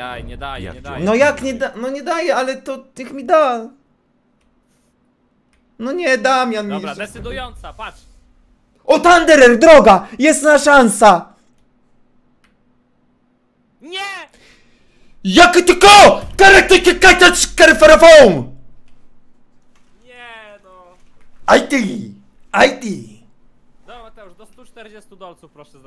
Daj, nie daje, no nie daje. No jak nie da, no nie daje, ale to tych mi da. No nie, Damian mi... Dobra, decydująca, patrz. O, Thunderer, droga! Jest na szansa! Nie! Jakie tylko! Karakterki katać kerferową! Nie no... IT! IT! Dobra, to już do 140 dolców proszę zrobić.